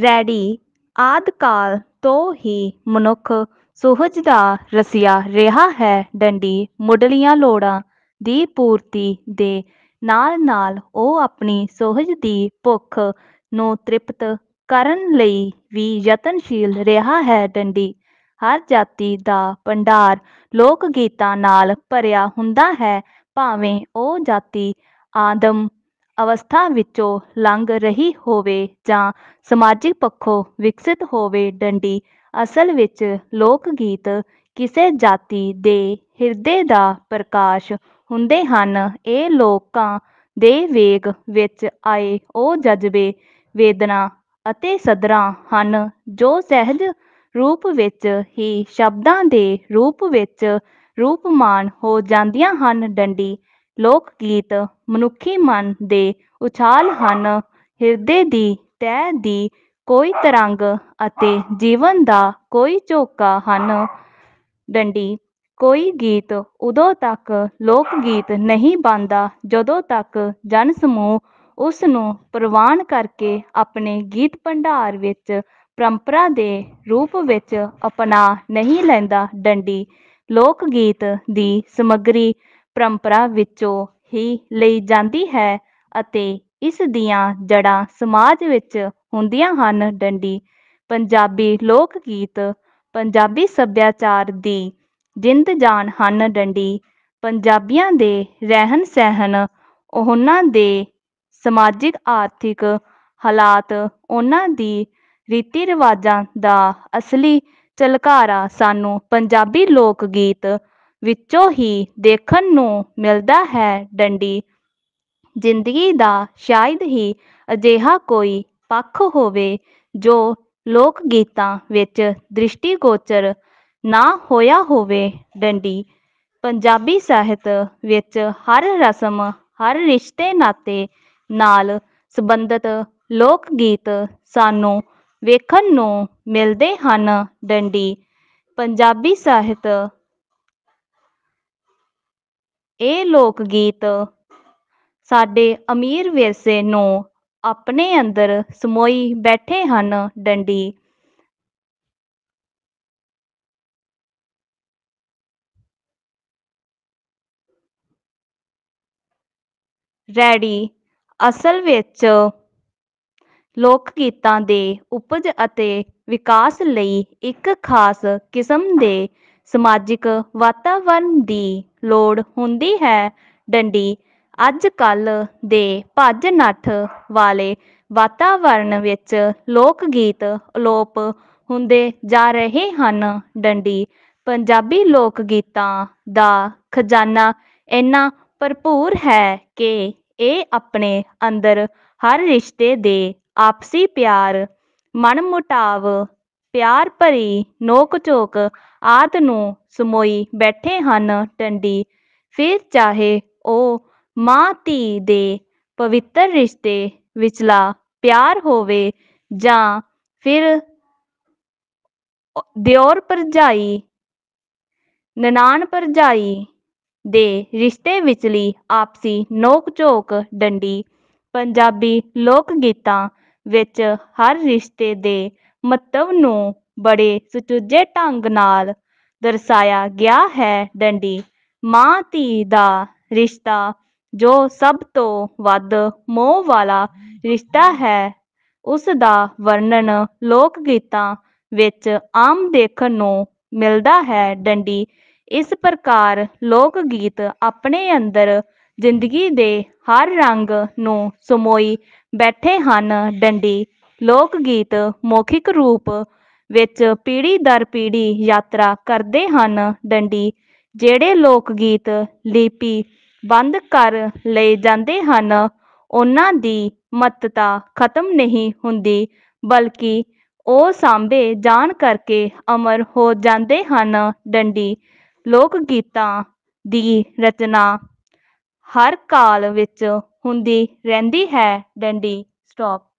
ready ਆਦਿ ਕਾਲ ਤੋਂ ਹੀ ਮਨੁੱਖ ਸੁਹਜ ਦਾ ਰਸੀਆ ਰਿਹਾ ਹੈ ਡੰਡੀ ਮੁੱਢਲੀਆਂ ਲੋੜਾਂ ਦੀ ਪੂਰਤੀ ਦੇ ਨਾਲ ਨਾਲ ਉਹ ਆਪਣੀ ਸੁਹਜ ਦੀ ਭੁੱਖ ਨੂੰ ਤ੍ਰਿਪਤ ਕਰਨ ਲਈ ਵੀ ਯਤਨਸ਼ੀਲ ਰਿਹਾ ਹੈ ਡੰਡੀ ਹਰ ਜਾਤੀ ਦਾ ਭੰਡਾਰ ਲੋਕ ਗੀਤਾਂ ਨਾਲ ਭਰਿਆ ਹੁੰਦਾ ਹੈ ਭਾਵੇਂ ਉਹ ਜਾਤੀ ਆਦਮ ਅਵਸਥਾ ਵਿੱਚੋਂ ਲੰਘ ਰਹੀ ਹੋਵੇ ਜਾਂ ਸਮਾਜਿਕ ਪੱਖੋਂ ਵਿਕਸਿਤ ਹੋਵੇ ਡੰਡੀ ਅਸਲ ਵਿੱਚ ਲੋਕ ਗੀਤ ਕਿਸੇ ਜਾਤੀ ਦੇ ਹਿਰਦੇ ਦਾ ਪ੍ਰਕਾਸ਼ ਹੁੰਦੇ ਹਨ ਇਹ ਲੋਕਾਂ ਦੇ ਵੇਗ ਵਿੱਚ ਆਏ ਉਹ ਜਜ਼ਬੇ ਵੇਦਨਾ ਅਤੇ ਸਦਰਾਂ ਹਨ ਜੋ ਸਹਿਜ ਰੂਪ ਵਿੱਚ ਹੀ ਸ਼ਬਦਾਂ ਦੇ ਰੂਪ ਵਿੱਚ ਰੂਪਮਾਨ ਹੋ ਜਾਂਦੀਆਂ ਹਨ ਡੰਡੀ ਲੋਕ ਗੀਤ ਮਨੁੱਖੀ ਮਨ ਦੇ ਉਛਾਲ ਹਨ ਹਿਰਦੇ ਦੀ ਤਹਿ ਦੀ ਕੋਈ ਤਰੰਗ ਅਤੇ ਜੀਵਨ ਦਾ ਕੋਈ ਝੋਕਾ ਹਨ ਡੰਡੀ ਕੋਈ ਗੀਤ ਉਦੋਂ ਤੱਕ ਲੋਕ ਗੀਤ ਨਹੀਂ ਬਣਦਾ ਜਦੋਂ ਤੱਕ ਜਨ ਸਮੂਹ ਉਸ ਨੂੰ ਪ੍ਰਵਾਨ ਕਰਕੇ ਆਪਣੇ ਗੀਤ ਭੰਡਾਰ ਵਿੱਚ ਪਰੰਪਰਾ ਦੇ ਰੂਪ ਵਿੱਚ ਅਪਣਾ ਨਹੀਂ ਲੈਂਦਾ ਡੰਡੀ ਲੋਕ ਗੀਤ ਦੀ ਸਮੱਗਰੀ ਪਰੰਪਰਾ ਵਿੱਚੋਂ ਹੀ ਲਈ ਜਾਂਦੀ ਹੈ ਅਤੇ ਇਸ ਦੀਆਂ ਜੜਾਂ ਸਮਾਜ ਵਿੱਚ ਹੁੰਦੀਆਂ ਹਨ ਡੰਡੀ ਪੰਜਾਬੀ ਲੋਕ ਗੀਤ ਪੰਜਾਬੀ ਸੱਭਿਆਚਾਰ ਦੀ ਜਿੰਦ ਜਾਨ ਹਨ ਡੰਡੀ ਪੰਜਾਬੀਆਂ ਦੇ ਰਹਿਣ ਸਹਿਣ ਉਹਨਾਂ ਦੇ ਸਮਾਜਿਕ ਆਰਥਿਕ ਹਾਲਾਤ ਉਹਨਾਂ ਦੀ ਰੀਤੀ ਰਿਵਾਜਾਂ ਦਾ ਅਸਲੀ ਝਲਕਾਰਾ ਸਾਨੂੰ ਪੰਜਾਬੀ ਲੋਕ ਗੀਤ ਵਿੱਚੋਂ ਹੀ ਦੇਖਣ ਨੂੰ ਮਿਲਦਾ ਹੈ ਡੰਡੀ ਜ਼ਿੰਦਗੀ ਦਾ ਸ਼ਾਇਦ ਹੀ ਅਜਿਹਾ ਕੋਈ ਪੱਖ ਹੋਵੇ ਜੋ ਲੋਕ ਗੀਤਾਂ ਵਿੱਚ ਦ੍ਰਿਸ਼ਟੀਗੋਚਰ ਨਾ ਹੋਇਆ ਹੋਵੇ ਡੰਡੀ ਪੰਜਾਬੀ ਸਾਹਿਤ ਵਿੱਚ ਹਰ ਰਸਮ ਹਰ ਰਿਸ਼ਤੇ ਨਾਤੇ ਨਾਲ ਸੰਬੰਧਿਤ ਲੋਕ ਗੀਤ ਸਾਨੂੰ ਵੇਖਣ ਨੂੰ ਮਿਲਦੇ ਹਨ ਡੰਡੀ ਪੰਜਾਬੀ ਸਾਹਿਤ ਇਹ ਲੋਕ ਗੀਤ ਸਾਡੇ ਅਮੀਰ ਵਿਰਸੇ ਨੂੰ ਆਪਣੇ ਅੰਦਰ ਸਮੋਈ ਬੈਠੇ ਹਨ ਡੰਡੀ ਰੈਡੀ ਅਸਲ ਵਿੱਚ ਲੋਕ ਗੀਤਾਂ ਦੇ ਉਪਜ ਅਤੇ ਵਿਕਾਸ ਲਈ ਇੱਕ ਖਾਸ ਕਿਸਮ ਦੇ ਸਮਾਜਿਕ ਵਾਤਾਵਰਣ ਦੀ ਲੋੜ ਹੁੰਦੀ ਹੈ ਡੰਡੀ ਅੱਜ ਕੱਲ ਦੇ ਭੱਜ ਨੱਠ ਵਾਲੇ ਵਾਤਾਵਰਣ ਵਿੱਚ ਲੋਕ ਗੀਤ ਅਲੋਪ ਹੁੰਦੇ ਜਾ ਰਹੇ ਹਨ ਡੰਡੀ ਪੰਜਾਬੀ ਲੋਕ ਗੀਤਾਂ ਦਾ ਖਜ਼ਾਨਾ ਇੰਨਾ ਭਰਪੂਰ ਹੈ ਕਿ ਇਹ ਆਪਣੇ ਅੰਦਰ ਹਰ ਰਿਸ਼ਤੇ ਦੇ ਆਪਸੀ ਪਿਆਰ ਮਨਮੁਟਾਵ ਪਿਆਰ ਭਰੀ ਨੋਕ ਝੋਕ ਆਦ ਨੂੰ ਸਮੋਈ ਬੈਠੇ ਹਨ ਟੰਡੀ ਫਿਰ ਚਾਹੇ ਉਹ ਮਾਂ ਧੀ ਦੇ ਪਵਿੱਤਰ ਰਿਸ਼ਤੇ ਵਿਚਲਾ ਪਿਆਰ ਹੋਵੇ ਜਾਂ ਫਿਰ ਦਿਓਰ ਪਰਜਾਈ ਨਨਾਨ ਪਰਜਾਈ ਦੇ ਰਿਸ਼ਤੇ ਵਿਚਲੀ ਆਪਸੀ ਨੋਕ ਝੋਕ ਡੰਡੀ ਪੰਜਾਬੀ ਲੋਕ ਗੀਤਾਂ ਵਿੱਚ ਹਰ ਰਿਸ਼ਤੇ ਦੇ ਮਹੱਤਵ ਨੂੰ ਬੜੇ ਸੁਚੱਜੇ ਢੰਗ ਨਾਲ ਦਰਸਾਇਆ ਗਿਆ ਹੈ ਡੰਡੀ ਮਾਂ ਧੀ ਦਾ ਰਿਸ਼ਤਾ ਜੋ ਸਭ ਤੋਂ ਵੱਧ ਮੋਹ ਵਾਲਾ ਰਿਸ਼ਤਾ ਹੈ ਉਸ ਦਾ ਵਰਣਨ ਲੋਕ ਗੀਤਾਂ ਵਿੱਚ ਆਮ ਦੇਖਣ ਨੂੰ ਮਿਲਦਾ ਹੈ ਡੰਡੀ ਇਸ ਪ੍ਰਕਾਰ ਲੋਕ ਗੀਤ ਆਪਣੇ ਅੰਦਰ ਜ਼ਿੰਦਗੀ ਦੇ ਹਰ ਰੰਗ ਨੂੰ ਸਮੋਈ ਬੈਠੇ ਹਨ ਡੰਡੀ ਲੋਕ ਗੀਤ ਮੌਖਿਕ ਰੂਪ ਵਿੱਚ ਪੀੜੀ ਦਰ ਪੀੜੀ ਯਾਤਰਾ ਕਰਦੇ ਹਨ ਡੰਡੀ ਜਿਹੜੇ ਲੋਕ ਗੀਤ ਲਿਪੀ ਬੰਦ ਕਰ ਲਏ ਜਾਂਦੇ ਹਨ ਉਹਨਾਂ ਦੀ ਮਤਤਾ ਖਤਮ ਨਹੀਂ ਹੁੰਦੀ ਬਲਕਿ ਉਹ ਸਾਂਭੇ ਜਾਣ ਕਰਕੇ ਅਮਰ ਹੋ ਜਾਂਦੇ ਹਨ ਡੰਡੀ ਲੋਕ ਗੀਤਾਂ ਦੀ ਰਚਨਾ ਹਰ ਕਾਲ ਵਿੱਚ ਹੁੰਦੀ ਰਹਿੰਦੀ ਹੈ ਡੰਡੀ ਸਟਾਪ